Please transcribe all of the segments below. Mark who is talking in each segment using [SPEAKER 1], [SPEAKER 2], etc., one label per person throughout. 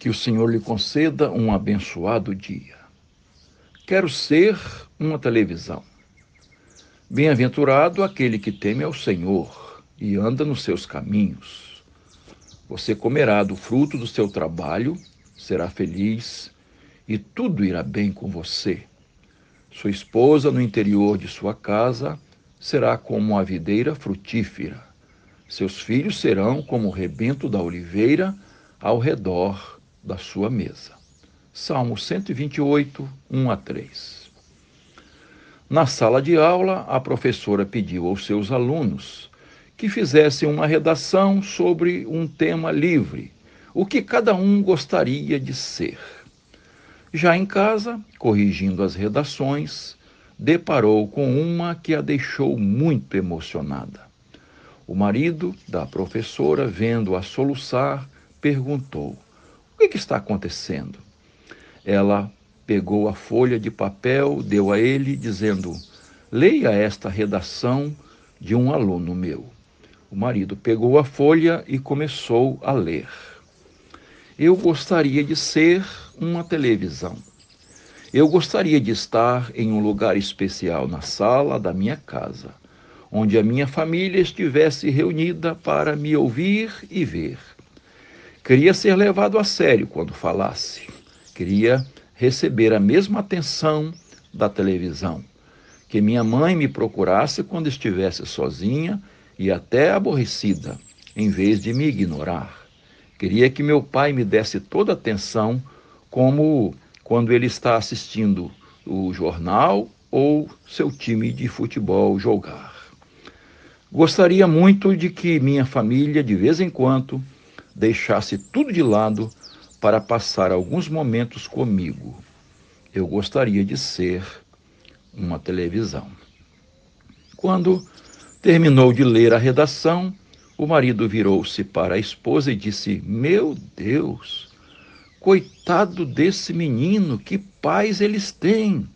[SPEAKER 1] Que o Senhor lhe conceda um abençoado dia. Quero ser uma televisão. Bem-aventurado aquele que teme ao Senhor e anda nos seus caminhos. Você comerá do fruto do seu trabalho, será feliz e tudo irá bem com você. Sua esposa no interior de sua casa será como a videira frutífera. Seus filhos serão como o rebento da oliveira ao redor da sua mesa. Salmo 128, 1 a 3. Na sala de aula, a professora pediu aos seus alunos que fizessem uma redação sobre um tema livre, o que cada um gostaria de ser. Já em casa, corrigindo as redações, deparou com uma que a deixou muito emocionada. O marido da professora, vendo-a soluçar, perguntou: que, que está acontecendo? Ela pegou a folha de papel, deu a ele, dizendo: Leia esta redação de um aluno meu. O marido pegou a folha e começou a ler. Eu gostaria de ser uma televisão. Eu gostaria de estar em um lugar especial na sala da minha casa, onde a minha família estivesse reunida para me ouvir e ver. Queria ser levado a sério quando falasse, queria receber a mesma atenção da televisão, que minha mãe me procurasse quando estivesse sozinha e até aborrecida, em vez de me ignorar. Queria que meu pai me desse toda a atenção, como quando ele está assistindo o jornal ou seu time de futebol jogar. Gostaria muito de que minha família, de vez em quando, deixasse tudo de lado para passar alguns momentos comigo. Eu gostaria de ser uma televisão. Quando terminou de ler a redação, o marido virou-se para a esposa e disse: Meu Deus, coitado desse menino, que pais eles têm!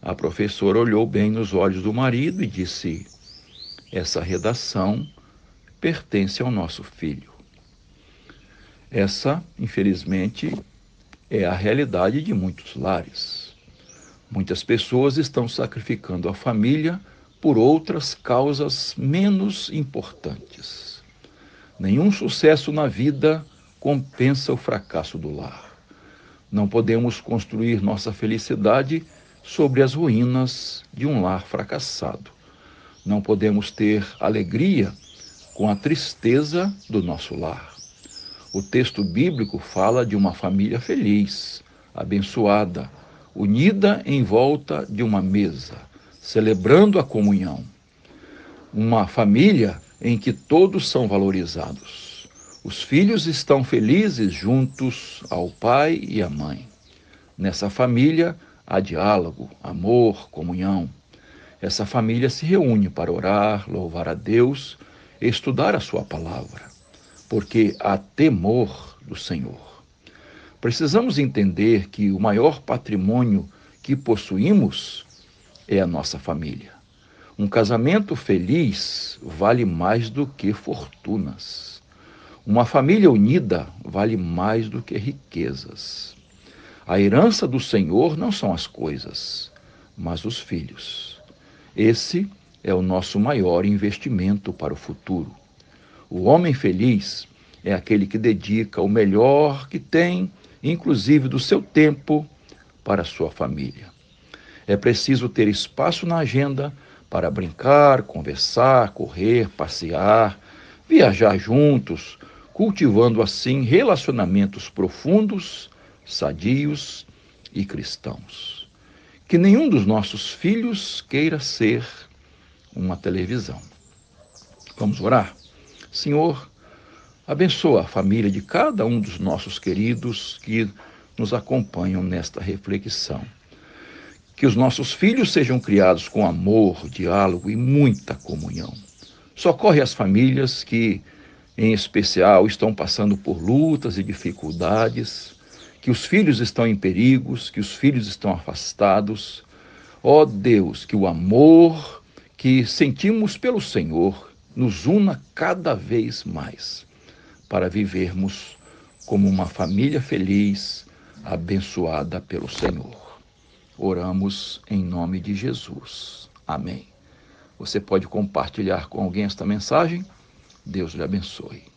[SPEAKER 1] A professora olhou bem nos olhos do marido e disse: Essa redação pertence ao nosso filho. Essa, infelizmente, é a realidade de muitos lares. Muitas pessoas estão sacrificando a família por outras causas menos importantes. Nenhum sucesso na vida compensa o fracasso do lar. Não podemos construir nossa felicidade sobre as ruínas de um lar fracassado. Não podemos ter alegria com a tristeza do nosso lar. O texto bíblico fala de uma família feliz, abençoada, unida em volta de uma mesa, celebrando a comunhão. Uma família em que todos são valorizados. Os filhos estão felizes juntos ao pai e à mãe. Nessa família há diálogo, amor, comunhão. Essa família se reúne para orar, louvar a Deus, estudar a sua palavra porque há temor do Senhor. Precisamos entender que o maior patrimônio que possuímos é a nossa família. Um casamento feliz vale mais do que fortunas. Uma família unida vale mais do que riquezas. A herança do Senhor não são as coisas, mas os filhos. Esse é o nosso maior investimento para o futuro. O homem feliz é aquele que dedica o melhor que tem, inclusive do seu tempo, para a sua família. É preciso ter espaço na agenda para brincar, conversar, correr, passear, viajar juntos, cultivando assim relacionamentos profundos, sadios e cristãos. Que nenhum dos nossos filhos queira ser uma televisão. Vamos orar? Senhor, abençoa a família de cada um dos nossos queridos que nos acompanham nesta reflexão. Que os nossos filhos sejam criados com amor, diálogo e muita comunhão. Socorre as famílias que, em especial, estão passando por lutas e dificuldades, que os filhos estão em perigos, que os filhos estão afastados. Ó oh Deus, que o amor que sentimos pelo Senhor nos una cada vez mais para vivermos como uma família feliz, abençoada pelo Senhor. Oramos em nome de Jesus. Amém. Você pode compartilhar com alguém esta mensagem? Deus lhe abençoe.